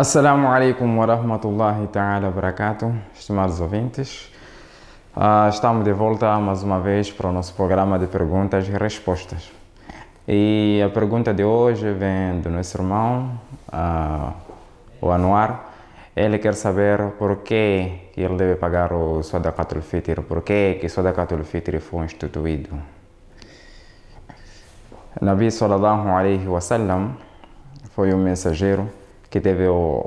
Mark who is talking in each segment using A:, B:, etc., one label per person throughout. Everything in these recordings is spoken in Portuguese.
A: Assalamu alaikum wa rahmatullahi ta'ala barakatuh, estimados ouvintes. Uh, estamos de volta mais uma vez para o nosso programa de perguntas e respostas. E a pergunta de hoje vem do nosso irmão, uh, o Anuar. Ele quer saber por que ele deve pagar o Sadaqatul Fitr, por que que Sadaqatul Fitr foi instituído. Nabi sallallahu alaihi sallam foi o um mensageiro que teve o,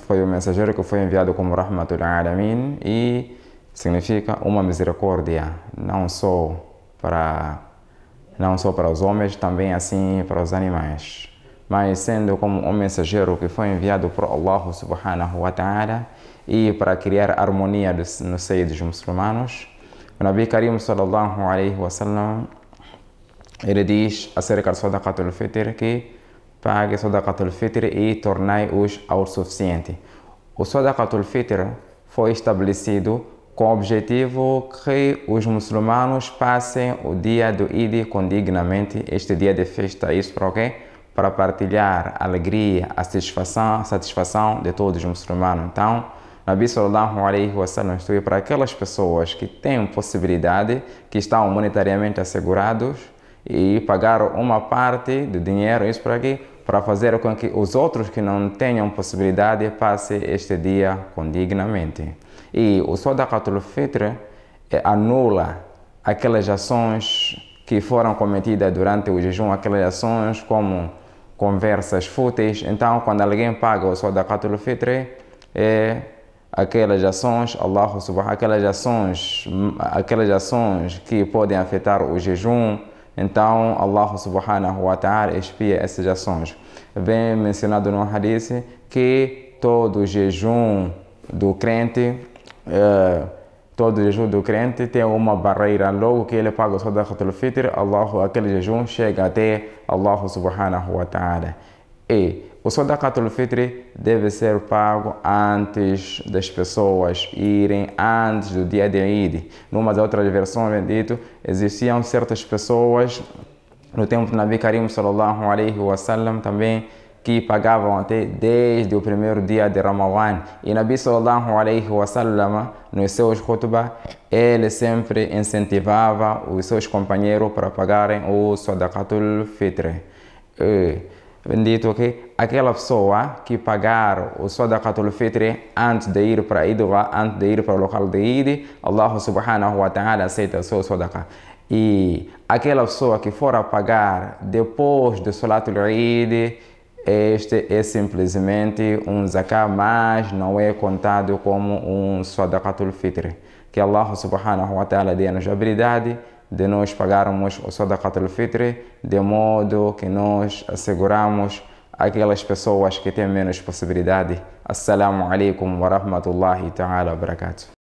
A: foi o mensageiro que foi enviado como Rahmatul Alamin e significa uma misericórdia, não só para não só para os homens, também assim para os animais. Mas sendo como um mensageiro que foi enviado por Allah subhanahu wa ta'ala e para criar harmonia no seio dos muçulmanos, o Nabi Karim sallallahu alaihi sallam ele diz acerca do Sadaqatul Fitr que pague Sadaqatul Fitr e tornai-os autossuficiente. O Sadaqatul Fitr foi estabelecido com o objetivo que os muçulmanos passem o dia do Eid condignamente, este dia de festa, isso para quê? Para partilhar a alegria, a satisfação, a satisfação de todos os muçulmanos. Então, Nabi sallallahu alaihi wasallam instruiu para aquelas pessoas que têm possibilidade, que estão monetariamente assegurados e pagaram uma parte do dinheiro, isso para quê? para fazer com que os outros que não tenham possibilidade passem este dia dignamente. E o Sadaqatul Fitr eh, anula aquelas ações que foram cometidas durante o jejum, aquelas ações como conversas fúteis. Então, quando alguém paga o Sadaqatul Fitr, é aquelas ações, Allah subhanahu, aquelas ações, aquelas ações que podem afetar o jejum, então, Allah subhanahu wa ta'ala expia essas ações. Bem mencionado no hadith que todo jejum do crente, uh, todo jejum do crente tem uma barreira. Logo que ele paga o sadaqatul fitr, Allah, aquele jejum chega até Allah subhanahu wa ta'ala. E o Sadaqatul Fitri deve ser pago antes das pessoas irem, antes do dia de Eid. Numa das outras versões, bendito, existiam certas pessoas no tempo do Nabi Karim sallallahu alaihi wasallam também que pagavam até desde o primeiro dia de Ramadan. E Nabi sallallahu alaihi wasallam, nos seus khutbah, ele sempre incentivava os seus companheiros para pagarem o Sadaqatul Fitr. E, bendito que aquela pessoa que pagar o Sadaqatul Fitr antes de ir para Idwa, antes de ir para o local de Id, Allah subhanahu wa ta'ala aceita a sua E aquela pessoa que for a pagar depois do Salatul Id, este é simplesmente um zakat, mas não é contado como um Sadaqatul Fitr. Que Allah subhanahu wa ta'ala dê-nos habilidade de nós pagarmos o Sadaqat al-Fitr, de modo que nós asseguramos aquelas pessoas que têm menos possibilidade. Assalamu alaikum wa rahmatullahi ta'ala wa barakatuh.